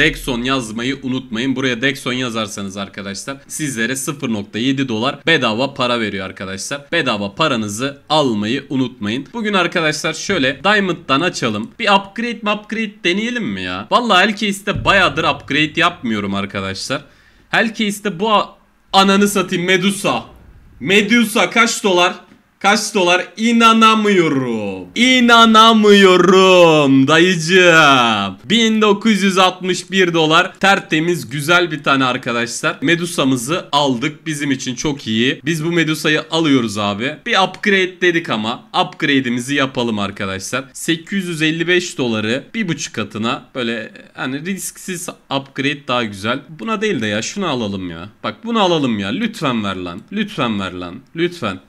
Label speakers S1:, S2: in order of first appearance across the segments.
S1: Dexon yazmayı unutmayın. Buraya Dexon yazarsanız arkadaşlar sizlere 0.7 dolar bedava para veriyor arkadaşlar. Bedava paranızı almayı unutmayın. Bugün arkadaşlar şöyle Diamond'dan açalım. Bir upgrade upgrade deneyelim mi ya? Valla Hellcase'de bayağıdır upgrade yapmıyorum arkadaşlar. Hellcase'de bu ananı satayım Medusa. Medusa kaç dolar? Kaç dolar? İnanamıyorum. İnanamıyorum dayıcım. 1961 dolar. Tertemiz güzel bir tane arkadaşlar. Medusa'mızı aldık. Bizim için çok iyi. Biz bu Medusa'yı alıyoruz abi. Bir upgrade dedik ama. Upgrade'imizi yapalım arkadaşlar. 855 doları bir buçuk katına böyle hani risksiz upgrade daha güzel. Buna değil de ya şunu alalım ya. Bak bunu alalım ya. Lütfen ver lan. Lütfen ver lan. Lütfen.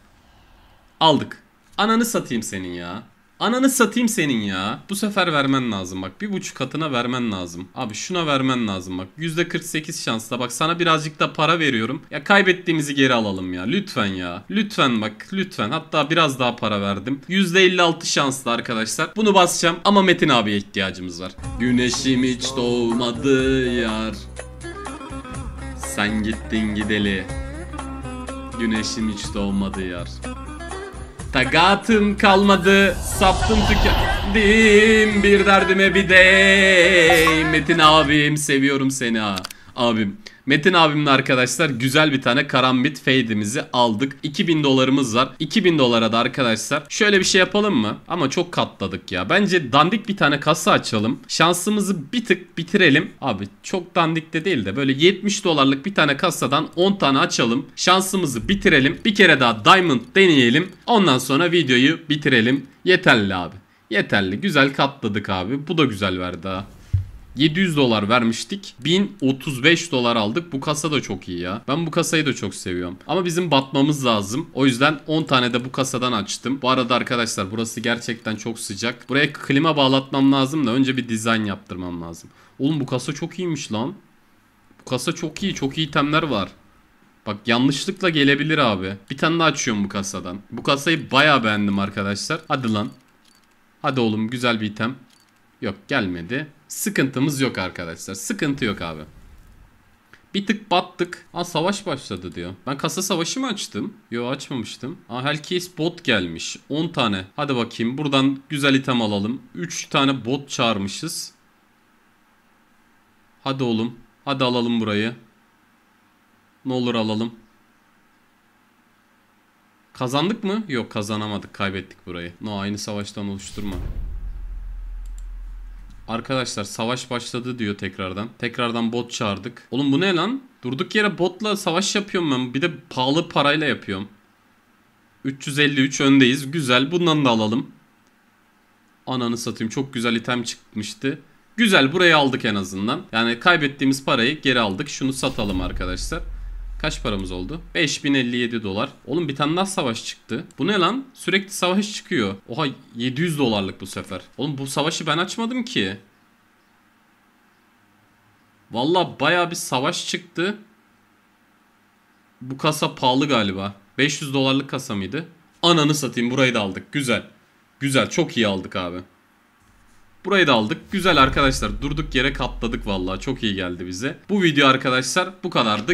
S1: Aldık. Ananı satayım senin ya. Ananı satayım senin ya. Bu sefer vermen lazım bak. Bir buçuk katına vermen lazım. Abi şuna vermen lazım bak. Yüzde 48 şansla bak sana birazcık da para veriyorum. Ya kaybettiğimizi geri alalım ya. Lütfen ya. Lütfen bak lütfen. Hatta biraz daha para verdim. Yüzde 56 şanslı arkadaşlar. Bunu basacağım ama Metin abiye ihtiyacımız var. Güneşim hiç doğmadı yar. Sen gittin gideli. Güneşim hiç doğmadı yar. Takatım kalmadı, saptım tükendim. Bir derdime bir değ. Metin abim seviyorum seni ha. Abim. Metin abimle arkadaşlar güzel bir tane karambit fade'imizi aldık. 2000 dolarımız var. 2000 dolara da arkadaşlar şöyle bir şey yapalım mı? Ama çok katladık ya. Bence dandik bir tane kasa açalım. Şansımızı bir tık bitirelim. Abi çok dandik de değil de böyle 70 dolarlık bir tane kasadan 10 tane açalım. Şansımızı bitirelim. Bir kere daha diamond deneyelim. Ondan sonra videoyu bitirelim. Yeterli abi. Yeterli. Güzel katladık abi. Bu da güzel verdi ha. 700 dolar vermiştik. 1035 dolar aldık. Bu kasa da çok iyi ya. Ben bu kasayı da çok seviyorum. Ama bizim batmamız lazım. O yüzden 10 tane de bu kasadan açtım. Bu arada arkadaşlar burası gerçekten çok sıcak. Buraya klima bağlatmam lazım da önce bir dizayn yaptırmam lazım. Oğlum bu kasa çok iyiymiş lan. Bu kasa çok iyi. Çok iyi itemler var. Bak yanlışlıkla gelebilir abi. Bir tane daha açıyorum bu kasadan. Bu kasayı baya beğendim arkadaşlar. Hadi lan. Hadi oğlum güzel bir item. Yok gelmedi. Sıkıntımız yok arkadaşlar. Sıkıntı yok abi. Bir tık battık. Aa savaş başladı diyor. Ben kasa savaşı mı açtım? Yo açmamıştım. Aa herkes bot gelmiş. 10 tane. Hadi bakayım buradan güzel item alalım. 3 tane bot çağırmışız. Hadi oğlum. Hadi alalım burayı. Ne olur alalım. Kazandık mı? Yok kazanamadık. Kaybettik burayı. No aynı savaştan oluşturma. Arkadaşlar savaş başladı diyor tekrardan. Tekrardan bot çağırdık. Oğlum bu ne lan? Durduk yere botla savaş yapıyorum ben. Bir de pahalı parayla yapıyorum. 353 öndeyiz. Güzel. Bundan da alalım. Ananı satayım. Çok güzel item çıkmıştı. Güzel burayı aldık en azından. Yani kaybettiğimiz parayı geri aldık. Şunu satalım arkadaşlar. Kaç paramız oldu? 5057 dolar. Oğlum bir tane daha savaş çıktı. Bu ne lan? Sürekli savaş çıkıyor. Oha 700 dolarlık bu sefer. Oğlum bu savaşı ben açmadım ki. Valla baya bir savaş çıktı. Bu kasa pahalı galiba. 500 dolarlık kasa mıydı? Ananı satayım burayı da aldık. Güzel. Güzel çok iyi aldık abi. Burayı da aldık. Güzel arkadaşlar durduk yere katladık vallahi çok iyi geldi bize. Bu video arkadaşlar bu kadardı.